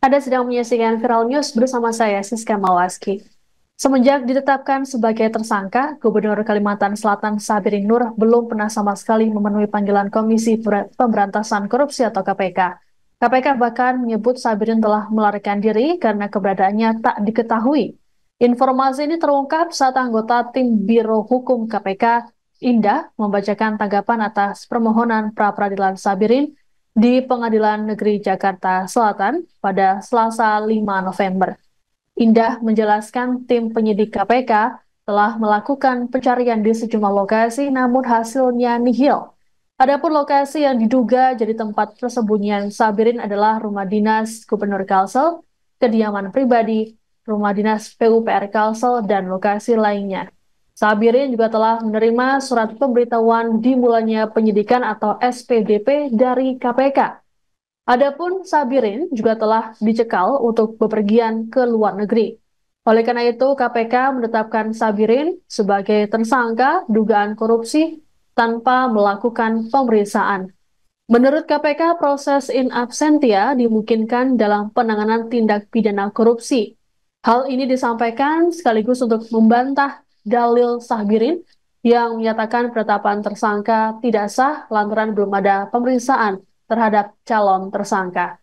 Anda sedang menyaksikan Viral News bersama saya, Siska Mawaski. Semenjak ditetapkan sebagai tersangka, Gubernur Kalimantan Selatan Sabirin Nur belum pernah sama sekali memenuhi panggilan Komisi Pemberantasan Korupsi atau KPK. KPK bahkan menyebut Sabirin telah melarikan diri karena keberadaannya tak diketahui. Informasi ini terungkap saat anggota tim Biro Hukum KPK, Indah, membacakan tanggapan atas permohonan pra-peradilan Sabirin di Pengadilan Negeri Jakarta Selatan pada Selasa 5 November. Indah menjelaskan tim penyidik KPK telah melakukan pencarian di sejumlah lokasi namun hasilnya nihil. Adapun lokasi yang diduga jadi tempat persembunyian Sabirin adalah rumah dinas Gubernur Kalsel, kediaman pribadi, rumah dinas PUPR Kalsel, dan lokasi lainnya. Sabirin juga telah menerima surat pemberitahuan dimulainya penyidikan atau SPDP dari KPK. Adapun Sabirin juga telah dicekal untuk bepergian ke luar negeri. Oleh karena itu, KPK menetapkan Sabirin sebagai tersangka dugaan korupsi tanpa melakukan pemeriksaan. Menurut KPK, proses in absentia dimungkinkan dalam penanganan tindak pidana korupsi. Hal ini disampaikan sekaligus untuk membantah Dalil Sahbirin yang menyatakan penetapan tersangka tidak sah lantaran belum ada pemeriksaan terhadap calon tersangka.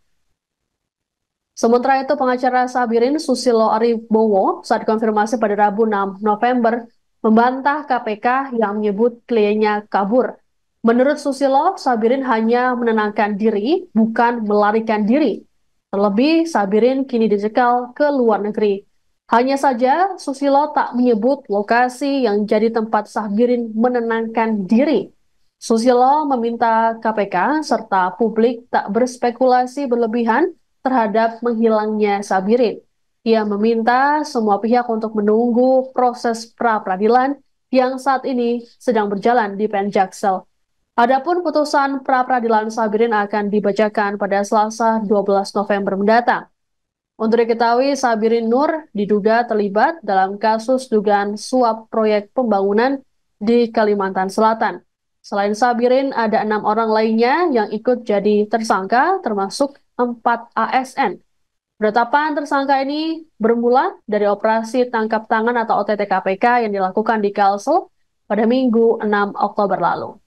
Sementara itu pengacara Sabirin Susilo Aribowo saat konfirmasi pada Rabu 6 November membantah KPK yang menyebut kliennya kabur. Menurut Susilo, Sabirin hanya menenangkan diri, bukan melarikan diri. Terlebih, Sabirin kini dicekal ke luar negeri. Hanya saja, Susilo tak menyebut lokasi yang jadi tempat Sahgirin menenangkan diri. Susilo meminta KPK serta publik tak berspekulasi berlebihan terhadap menghilangnya Sabirin. Ia meminta semua pihak untuk menunggu proses pra-peradilan yang saat ini sedang berjalan di Penjaksel. Adapun putusan pra-peradilan Sabirin akan dibacakan pada Selasa 12 November mendatang. Untuk diketahui, Sabirin Nur diduga terlibat dalam kasus dugaan suap proyek pembangunan di Kalimantan Selatan. Selain Sabirin, ada enam orang lainnya yang ikut jadi tersangka, termasuk empat ASN. Penetapan tersangka ini bermula dari operasi tangkap tangan atau OTT KPK yang dilakukan di Kalsel pada Minggu 6 Oktober lalu.